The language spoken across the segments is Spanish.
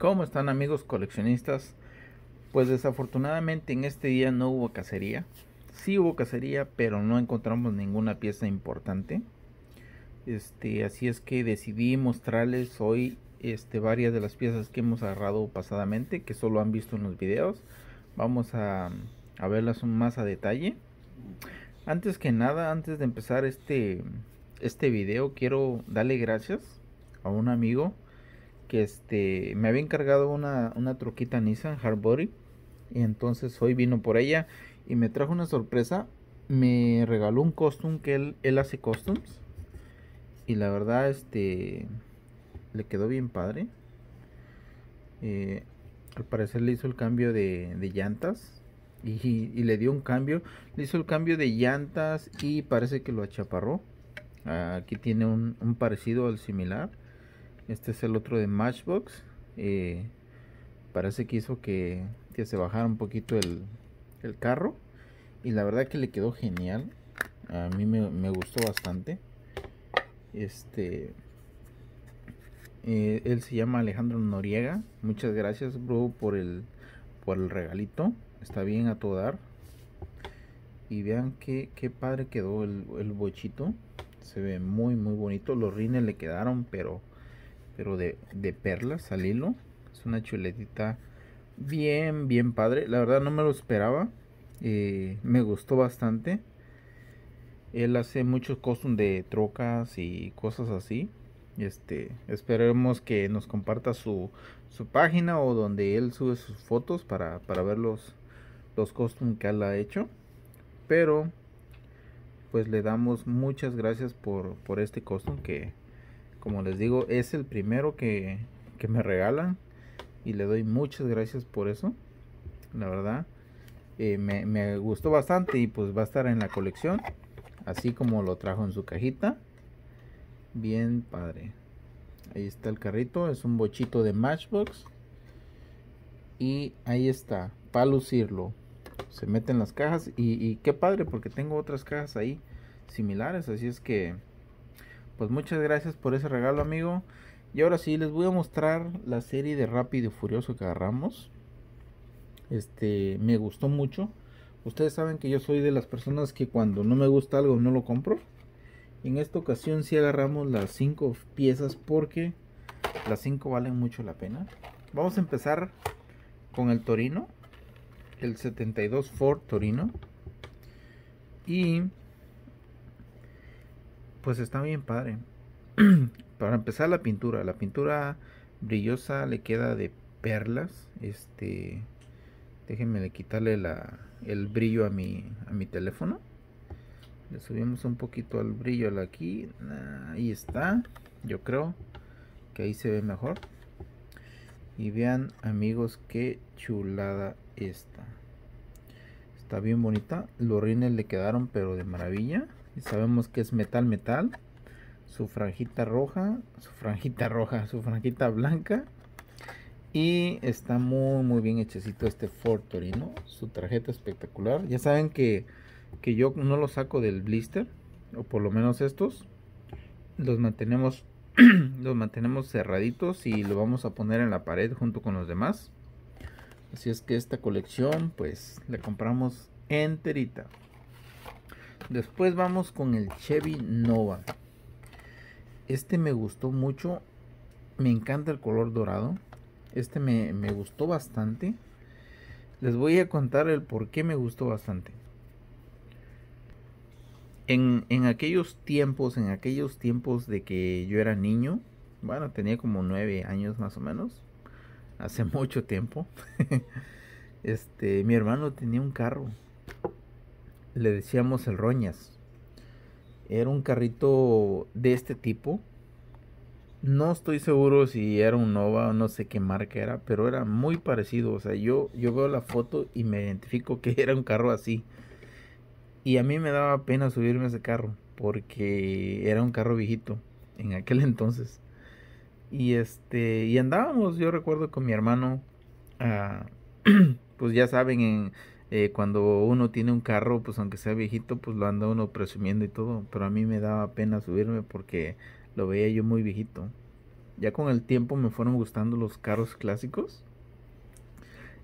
¿Cómo están amigos coleccionistas? Pues desafortunadamente en este día no hubo cacería. Sí hubo cacería, pero no encontramos ninguna pieza importante. Este, así es que decidí mostrarles hoy este, varias de las piezas que hemos agarrado pasadamente, que solo han visto en los videos. Vamos a, a verlas más a detalle. Antes que nada, antes de empezar este, este video, quiero darle gracias a un amigo que este, me había encargado una, truquita troquita Nissan Hardbody. Y entonces hoy vino por ella y me trajo una sorpresa. Me regaló un costume que él, hace costumes. Y la verdad, este, le quedó bien padre. Eh, al parecer le hizo el cambio de, llantas. Y, le dio un cambio. Le hizo el cambio de llantas y parece que lo achaparró. Aquí tiene un, un parecido al similar. Este es el otro de Matchbox. Eh, parece que hizo que, se bajara un poquito el, carro. Y la verdad que le quedó genial. A mí me, gustó bastante. Este. Eh, él se llama Alejandro Noriega. Muchas gracias, bro, por el, por el regalito. Está bien a todo dar. Y vean qué, padre quedó el, el bochito. Se ve muy, muy bonito. Los rines le quedaron, pero pero de, perlas al hilo. Es una chuletita bien, bien padre. La verdad no me lo esperaba. Eh, me gustó bastante. Él hace muchos costumes de trocas y cosas así. Este, esperemos que nos comparta su, página o donde él sube sus fotos para, ver los, los costumes que él ha hecho. Pero pues le damos muchas gracias por, por este costume que, como les digo, es el primero que, que me regalan. Y le doy muchas gracias por eso. La verdad. Eh, me, gustó bastante y pues va a estar en la colección. Así como lo trajo en su cajita. Bien padre. Ahí está el carrito. Es un bochito de Matchbox. Y ahí está. Para lucirlo. Se meten las cajas. Y, y qué padre porque tengo otras cajas ahí similares. Así es que pues muchas gracias por ese regalo, amigo. Y ahora sí, les voy a mostrar la serie de Rápido y Furioso que agarramos. Este, me gustó mucho. Ustedes saben que yo soy de las personas que cuando no me gusta algo no lo compro. En esta ocasión sí agarramos las 5 piezas porque las 5 valen mucho la pena. Vamos a empezar con el Torino. El 72 Ford Torino. Y pues está bien padre. Para empezar la pintura, la pintura brillosa le queda de perlas. Este, déjenme de quitarle el brillo a mi, a mi teléfono. Le subimos un poquito al brillo aquí. Ah, ahí está. Yo creo que ahí se ve mejor. Y vean amigos qué chulada está. Está bien bonita. Los rines le quedaron pero de maravilla sabemos que es metal metal su franjita roja su franjita roja su franjita blanca y está muy muy bien hechecito este Ford Torino su tarjeta espectacular ya saben que, que yo no lo saco del blister o por lo menos estos los mantenemos los mantenemos cerraditos y lo vamos a poner en la pared junto con los demás así es que esta colección pues la compramos enterita Después vamos con el Chevy Nova. Este me gustó mucho. Me encanta el color dorado. Este me, gustó bastante. Les voy a contar el por qué me gustó bastante. En, en, aquellos tiempos, en aquellos tiempos de que yo era niño, bueno, tenía como nueve años más o menos, hace mucho tiempo, este, mi hermano tenía un carro, le decíamos el roñas. Era un carrito de este tipo. No estoy seguro si era un Nova o no sé qué marca era, pero era muy parecido. O sea, yo, yo veo la foto y me identifico que era un carro así. Y a mí me daba pena subirme a ese carro, porque era un carro viejito en aquel entonces. Y este, y andábamos, yo recuerdo con mi hermano, ah, pues ya saben, en, eh, cuando uno tiene un carro, pues aunque sea viejito, pues lo anda uno presumiendo y todo, pero a mí me daba pena subirme porque lo veía yo muy viejito. Ya con el tiempo me fueron gustando los carros clásicos.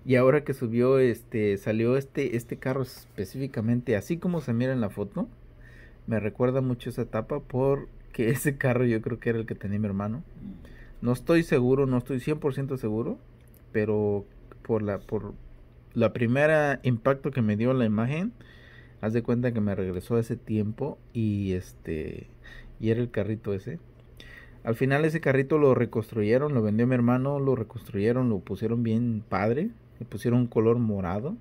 Y ahora que subió este salió este este carro específicamente así como se mira en la foto, me recuerda mucho esa etapa porque ese carro yo creo que era el que tenía mi hermano. No estoy seguro, no estoy 100% seguro, pero por la por la primera impacto que me dio la imagen, haz de cuenta que me regresó a ese tiempo y este y era el carrito ese. Al final ese carrito lo reconstruyeron, lo vendió mi hermano, lo reconstruyeron, lo pusieron bien padre, le pusieron un color morado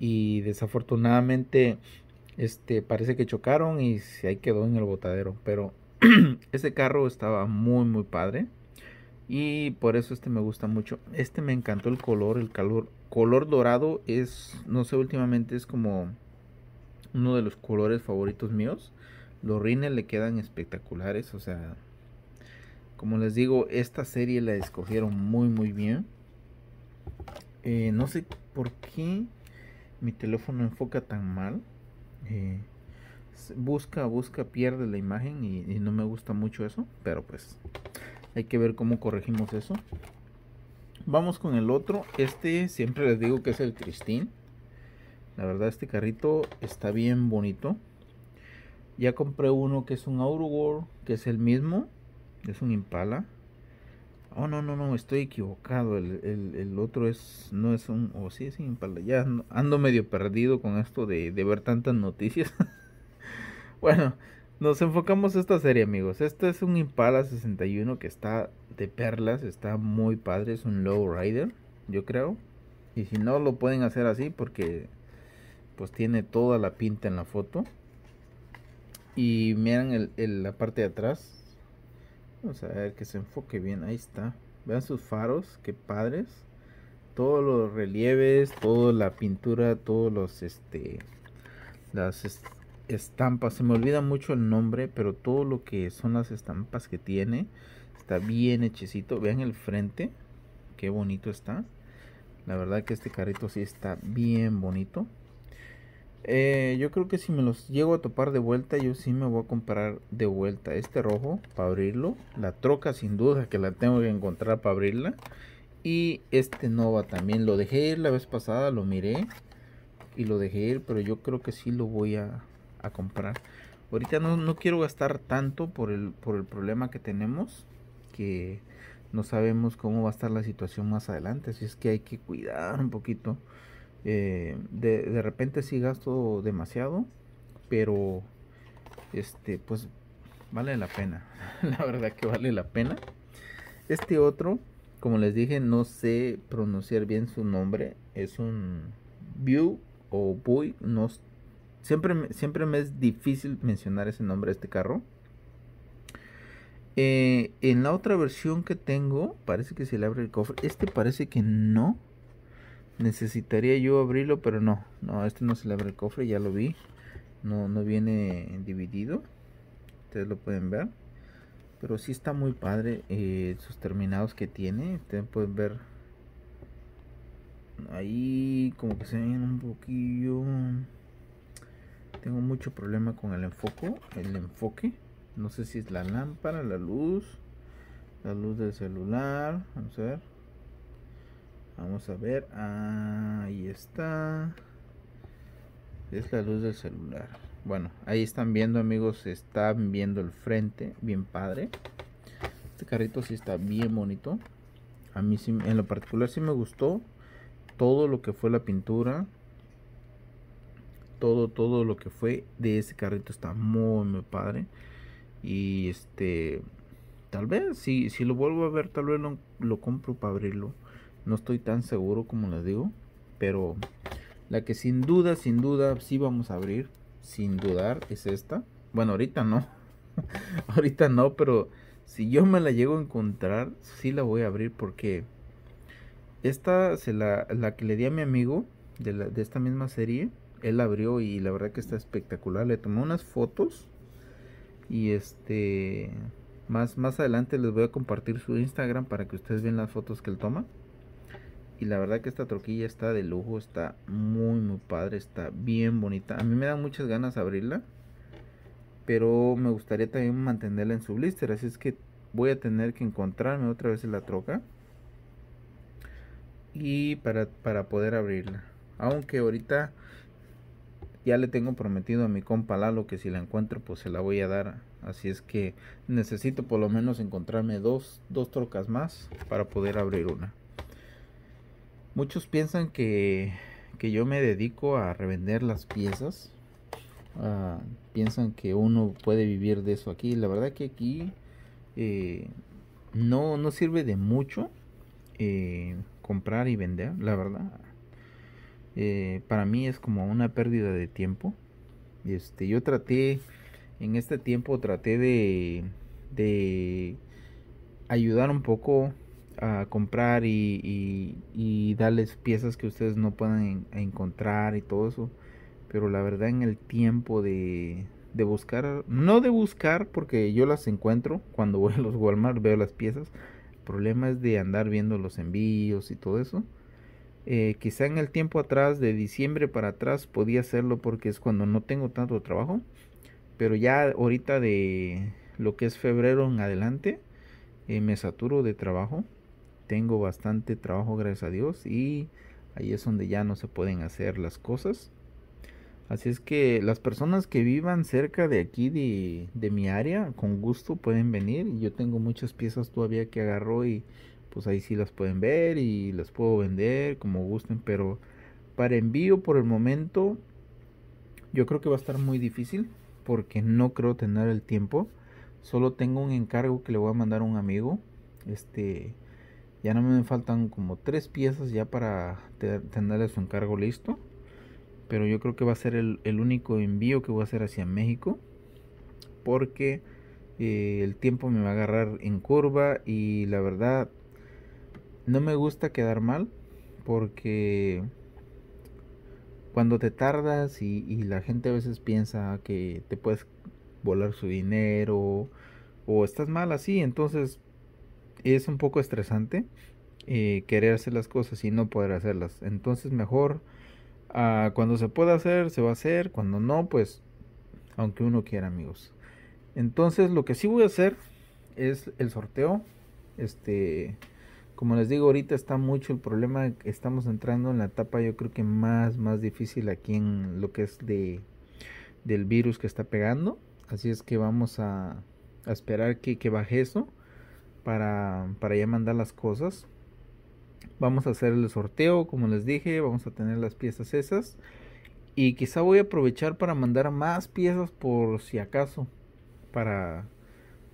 y desafortunadamente este parece que chocaron y ahí quedó en el botadero, pero ese carro estaba muy muy padre. Y por eso este me gusta mucho. Este me encantó el color, el calor. Color dorado es, no sé, últimamente es como uno de los colores favoritos míos. Los rines le quedan espectaculares, o sea, como les digo, esta serie la escogieron muy muy bien. Eh, no sé por qué mi teléfono enfoca tan mal. Eh, busca, busca, pierde la imagen y no me gusta mucho eso, pero pues hay que ver cómo corregimos eso. Vamos con el otro. Este siempre les digo que es el Cristín. La verdad este carrito está bien bonito. Ya compré uno que es un Outworld, que es el mismo. Es un Impala. Oh, no, no, no, estoy equivocado. El, el otro es, no es un, o oh, sí es un Impala. Ya ando medio perdido con esto de, de ver tantas noticias. bueno, nos enfocamos esta serie, amigos. Este es un Impala 61 que está de perlas, está muy padre, es un low rider, yo creo. Y si no lo pueden hacer así porque pues tiene toda la pinta en la foto. Y miren la parte de atrás. Vamos a ver que se enfoque bien, ahí está. Vean sus faros, qué padres. Todos los relieves, toda la pintura, todos los este las estampas, se me olvida mucho el nombre, pero todo lo que son las estampas que tiene está bien hechecito. Vean el frente, qué bonito está. La verdad que este carrito sí está bien bonito. Eh, yo creo que si me los llego a topar de vuelta, yo sí me voy a comprar de vuelta este rojo para abrirlo. La troca sin duda que la tengo que encontrar para abrirla. Y este Nova también. Lo dejé ir la vez pasada, lo miré y lo dejé ir, pero yo creo que sí lo voy a, comprar. Ahorita no, quiero gastar tanto por el, por el problema que tenemos, que no sabemos cómo va a estar la situación más adelante, si es que hay que cuidar un poquito. Eh, de, de, repente si gasto demasiado, pero este, pues vale la pena, la verdad que vale la pena. Este otro, como les dije, no sé pronunciar bien su nombre, es un View o Buy, no, Siempre, me es difícil mencionar ese nombre a este carro. Eh, en la otra versión que tengo, parece que se le abre el cofre. Este parece que no. Necesitaría yo abrirlo, pero no. No, este no se le abre el cofre, ya lo vi. No, viene dividido. Ustedes lo pueden ver. Pero sí está muy padre eh, sus terminados que tiene. Ustedes pueden ver. Ahí como que se ven un poquillo. Tengo mucho problema con el enfoque. El enfoque. No sé si es la lámpara, la luz. La luz del celular. Vamos a ver. Vamos a ver. Ahí está. Es la luz del celular. Bueno, ahí están viendo amigos. Están viendo el frente. Bien padre. Este carrito sí está bien bonito. A mí en lo particular sí me gustó todo lo que fue la pintura todo, todo lo que fue de ese carrito está muy, muy padre. Y este, tal vez, si, si lo vuelvo a ver, tal vez lo, lo compro para abrirlo. No estoy tan seguro como les digo, pero la que sin duda, sin duda, sí vamos a abrir, sin dudar, es esta. Bueno, ahorita no, ahorita no, pero si yo me la llego a encontrar, sí la voy a abrir porque esta, se la, la que le di a mi amigo de, de esta misma serie, él abrió y la verdad que está espectacular. Le tomé unas fotos y este más, más adelante les voy a compartir su Instagram para que ustedes vean las fotos que él toma. Y la verdad que esta troquilla está de lujo, está muy muy padre, está bien bonita. A mí me dan muchas ganas abrirla, pero me gustaría también mantenerla en su blister, así es que voy a tener que encontrarme otra vez en la troca y para, para poder abrirla. Aunque ahorita ya le tengo prometido a mi compa Lalo que si la encuentro pues se la voy a dar. Así es que necesito por lo menos encontrarme dos, trocas más para poder abrir una. Muchos piensan que, yo me dedico a revender las piezas. Ah, piensan que uno puede vivir de eso aquí. La verdad que aquí eh, no, sirve de mucho eh, comprar y vender, la verdad. Eh, para mí es como una pérdida de tiempo. Este, yo traté, en este tiempo traté de, de ayudar un poco a comprar y, y, darles piezas que ustedes no puedan encontrar y todo eso. Pero la verdad en el tiempo de, de buscar, no de buscar porque yo las encuentro cuando voy a los Walmart, veo las piezas. El problema es de andar viendo los envíos y todo eso. Eh, quizá en el tiempo atrás, de diciembre para atrás, podía hacerlo porque es cuando no tengo tanto trabajo. Pero ya ahorita de lo que es febrero en adelante, eh, me saturo de trabajo. Tengo bastante trabajo, gracias a Dios. Y ahí es donde ya no se pueden hacer las cosas. Así es que las personas que vivan cerca de aquí, de, de mi área, con gusto pueden venir. Yo tengo muchas piezas todavía que agarro y pues ahí sí las pueden ver y las puedo vender como gusten, pero para envío por el momento yo creo que va a estar muy difícil porque no creo tener el tiempo. Solo tengo un encargo que le voy a mandar a un amigo. Este, ya no me faltan como tres piezas ya para tener su encargo listo. Pero yo creo que va a ser el, único envío que voy a hacer hacia México. Porque eh, el tiempo me va a agarrar en curva y la verdad no me gusta quedar mal porque cuando te tardas y, la gente a veces piensa que te puedes volar su dinero o estás mal así, entonces es un poco estresante eh, querer hacer las cosas y no poder hacerlas. Entonces mejor ah, cuando se pueda hacer, se va a hacer, cuando no, pues aunque uno quiera amigos. Entonces lo que sí voy a hacer es el sorteo. Este como les digo, ahorita está mucho el problema, estamos entrando en la etapa yo creo que más, más difícil aquí en lo que es de, del virus que está pegando. Así es que vamos a, esperar que, que, baje eso para, para ya mandar las cosas. Vamos a hacer el sorteo, como les dije, vamos a tener las piezas esas. Y quizá voy a aprovechar para mandar más piezas por si acaso, para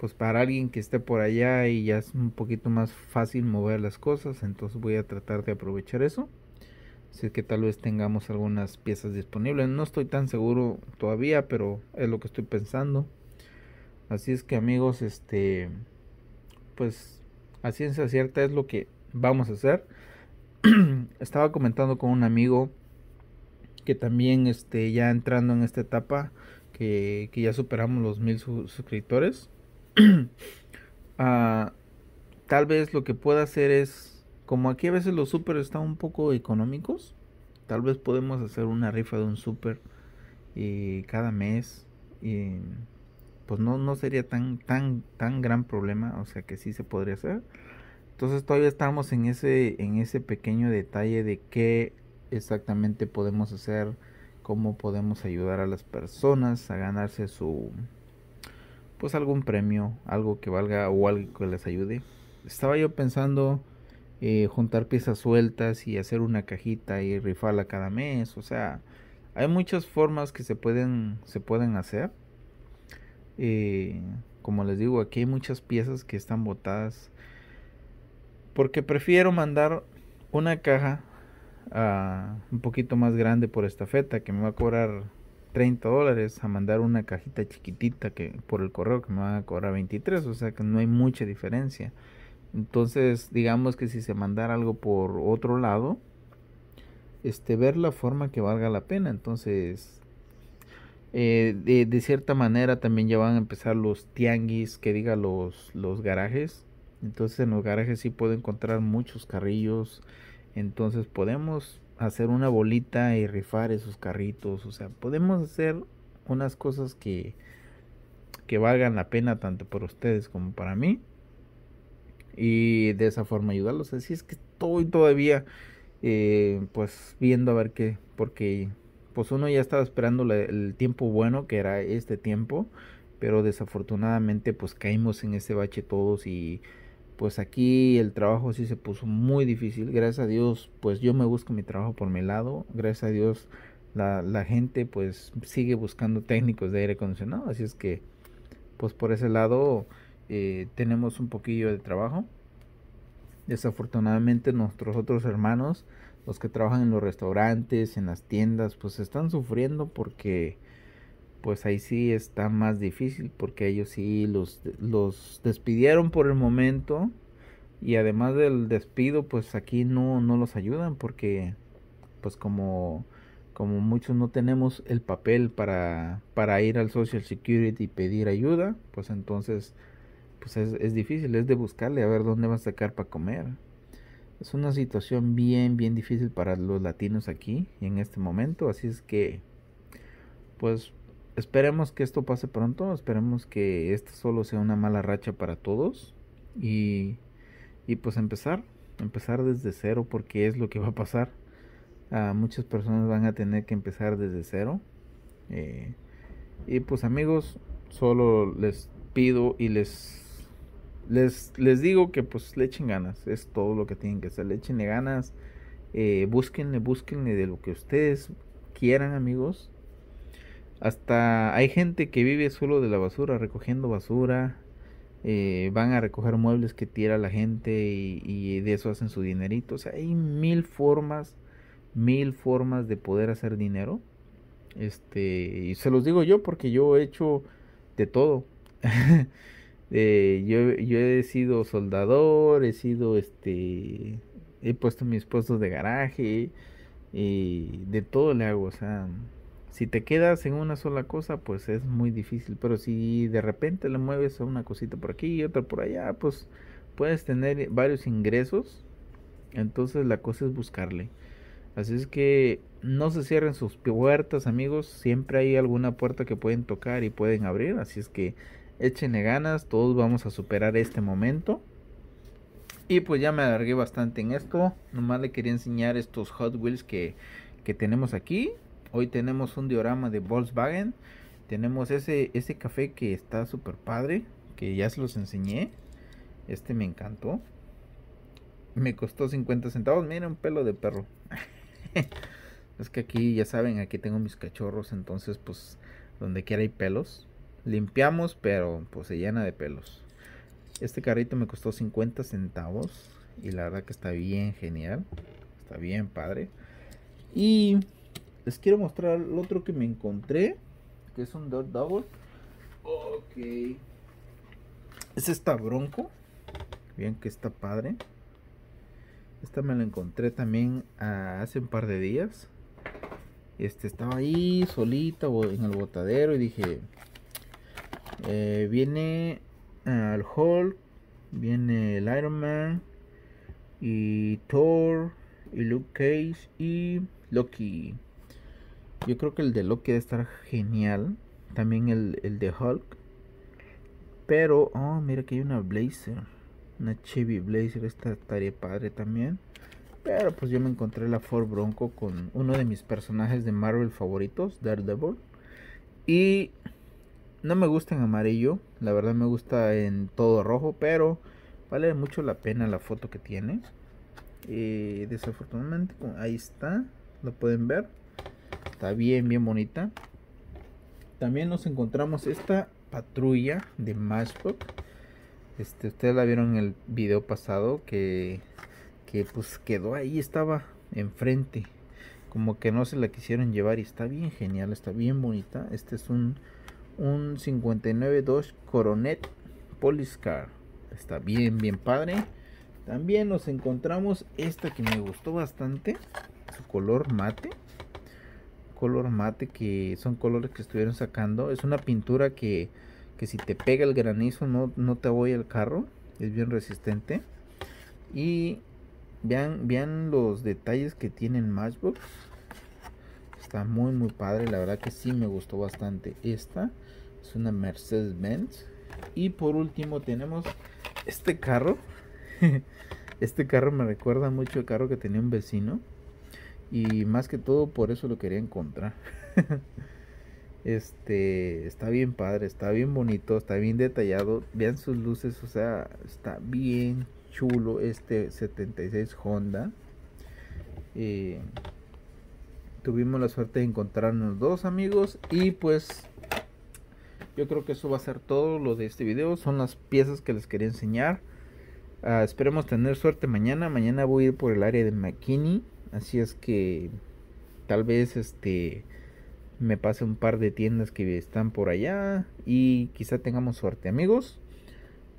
pues para alguien que esté por allá y ya es un poquito más fácil mover las cosas, entonces voy a tratar de aprovechar eso. Así que tal vez tengamos algunas piezas disponibles. No estoy tan seguro todavía, pero es lo que estoy pensando. Así es que amigos, este, pues a ciencia cierta es lo que vamos a hacer. Estaba comentando con un amigo que también este, ya entrando en esta etapa, que, que ya superamos los mil suscriptores, Ah, tal vez lo que pueda hacer es, como aquí a veces los super están un poco económicos, tal vez podemos hacer una rifa de un super y eh, cada mes y pues no, no sería tan, tan, tan gran problema, o sea que sí se podría hacer. Entonces todavía estamos en ese, en ese pequeño detalle de qué exactamente podemos hacer, cómo podemos ayudar a las personas a ganarse su, pues algún premio, algo que valga o algo que les ayude. Estaba yo pensando eh, juntar piezas sueltas y hacer una cajita y rifarla cada mes, o sea, hay muchas formas que se pueden, se pueden hacer. Eh, como les digo, aquí hay muchas piezas que están botadas. Porque prefiero mandar una caja ah, un poquito más grande por esta feta que me va a cobrar 30 dólares a mandar una cajita chiquitita que por el correo que me van a cobrar 23, o sea que no hay mucha diferencia. Entonces, digamos que si se mandara algo por otro lado, este, ver la forma que valga la pena. Entonces, eh, de, cierta manera también ya van a empezar los tianguis, que diga los, los garajes. Entonces, en los garajes si puedo encontrar muchos carrillos. Entonces, podemos hacer una bolita y rifar esos carritos. O sea, podemos hacer unas cosas que, que valgan la pena tanto para ustedes como para mí. Y de esa forma ayudarlos. Así es que estoy todavía eh, pues viendo a ver qué. Porque pues uno ya estaba esperando el tiempo bueno que era este tiempo. Pero desafortunadamente pues caímos en ese bache todos y pues aquí el trabajo sí se puso muy difícil. Gracias a Dios, pues yo me busco mi trabajo por mi lado. Gracias a Dios la, gente pues sigue buscando técnicos de aire acondicionado. Así es que pues por ese lado eh, tenemos un poquillo de trabajo. Desafortunadamente nuestros otros hermanos, los que trabajan en los restaurantes, en las tiendas, pues están sufriendo porque pues ahí sí está más difícil porque ellos sí los, los despidieron por el momento y además del despido pues aquí no, no los ayudan porque pues como, como muchos no tenemos el papel para, para ir al Social Security y pedir ayuda pues entonces pues es, es difícil, es de buscarle a ver dónde va a sacar para comer. Es una situación bien, bien difícil para los latinos aquí en este momento, así es que pues esperemos que esto pase pronto, esperemos que esto solo sea una mala racha para todos y, pues empezar, empezar desde cero porque es lo que va a pasar. Ah, muchas personas van a tener que empezar desde cero. Eh, y pues amigos, solo les pido y les, les, les digo que pues le echen ganas, es todo lo que tienen que hacer, le echen ganas, eh, búsquenle, búsquenle de lo que ustedes quieran amigos hasta hay gente que vive solo de la basura, recogiendo basura. Eh, van a recoger muebles que tira la gente y, de eso hacen su dinerito. O sea, hay mil formas, mil formas de poder hacer dinero. Este, y se los digo yo porque yo he hecho de todo. Eh, yo, yo, he sido soldador, he sido este, he puesto mis puestos de garaje, y eh, de todo le hago, o sea, si te quedas en una sola cosa, pues es muy difícil. Pero si de repente le mueves a una cosita por aquí y otra por allá, pues puedes tener varios ingresos. Entonces la cosa es buscarle. Así es que no se cierren sus puertas, amigos. Siempre hay alguna puerta que pueden tocar y pueden abrir. Así es que échenle ganas. Todos vamos a superar este momento. Y pues ya me alargué bastante en esto. Nomás le quería enseñar estos Hot Wheels que, que tenemos aquí. Hoy tenemos un diorama de Volkswagen. Tenemos ese, ese café que está súper padre. Que ya se los enseñé. Este me encantó. Me costó 50 centavos. Mira, un pelo de perro. es que aquí, ya saben, aquí tengo mis cachorros. Entonces, pues, donde quiera hay pelos. Limpiamos, pero pues se llena de pelos. Este carrito me costó 50 centavos. Y la verdad que está bien genial. Está bien padre. Y les quiero mostrar el otro que me encontré. Que es un Dirt Double. Ok. Es esta Bronco. Bien que está padre. Esta me la encontré también ah, hace un par de días. Este estaba ahí solita en el botadero y dije eh, viene al ah, Hulk, viene el Iron Man y Thor y Luke Cage y Loki. Yo creo que el de Loki debe estar genial. También el, el de Hulk. Pero, oh, mira que hay una Blazer. Una Chevy Blazer. Esta estaría padre también. Pero pues yo me encontré la Ford Bronco con uno de mis personajes de Marvel favoritos, Daredevil. Y no me gusta en amarillo. La verdad me gusta en todo rojo. Pero vale mucho la pena la foto que tiene. Y desafortunadamente ahí está. Lo pueden ver. Está bien, bien bonita. También nos encontramos esta patrulla de Matchbox. Este, ustedes la vieron en el video pasado que, pues quedó ahí, estaba enfrente. Como que no se la quisieron llevar y está bien genial, está bien bonita. Este es un, un 59-2 Coronet car Está bien, bien padre. También nos encontramos esta que me gustó bastante. Su color mate color mate que son colores que estuvieron sacando. Es una pintura que, que si te pega el granizo no, no te voy el carro. Es bien resistente. Y vean, vean los detalles que tiene el Matchbox. Está muy muy padre. La verdad que sí me gustó bastante esta. Es una Mercedes Benz. Y por último tenemos este carro. Este carro me recuerda mucho El carro que tenía un vecino y más que todo por eso lo quería encontrar. este, está bien padre, está bien bonito, está bien detallado. Vean sus luces, o sea, está bien chulo este 76 Honda. Eh, tuvimos la suerte de encontrarnos dos amigos y pues yo creo que eso va a ser todo lo de este video. Son las piezas que les quería enseñar. Ah, esperemos tener suerte mañana. Mañana voy a ir por el área de McKinney. Así es que tal vez este me pase un par de tiendas que están por allá y quizá tengamos suerte, amigos.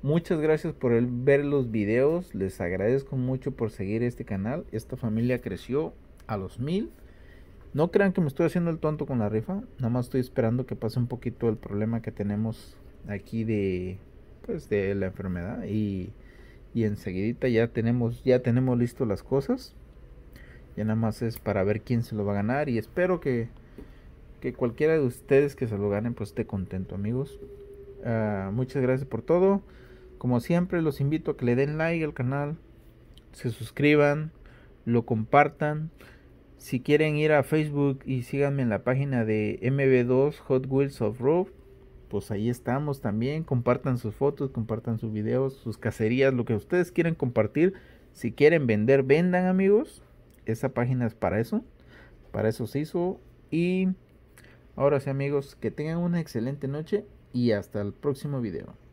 Muchas gracias por ver los videos, les agradezco mucho por seguir este canal. Esta familia creció a los mil. No crean que me estoy haciendo el tonto con la rifa, nada más estoy esperando que pase un poquito el problema que tenemos aquí de pues de la enfermedad y, enseguida ya tenemos ya tenemos listo las cosas ya nada más es para ver quién se lo va a ganar. Y espero que, cualquiera de ustedes que se lo ganen pues esté contento amigos. Ah, muchas gracias por todo. Como siempre los invito a que le den like al canal. Se suscriban. Lo compartan. Si quieren ir a Facebook y síganme en la página de MB2 Hot Wheels of Road, pues ahí estamos también. Compartan sus fotos, compartan sus videos, sus cacerías, lo que ustedes quieren compartir. Si quieren vender, vendan amigos esa página es para eso. Para eso se hizo. Y ahora sí amigos, que tengan una excelente noche y hasta el próximo video.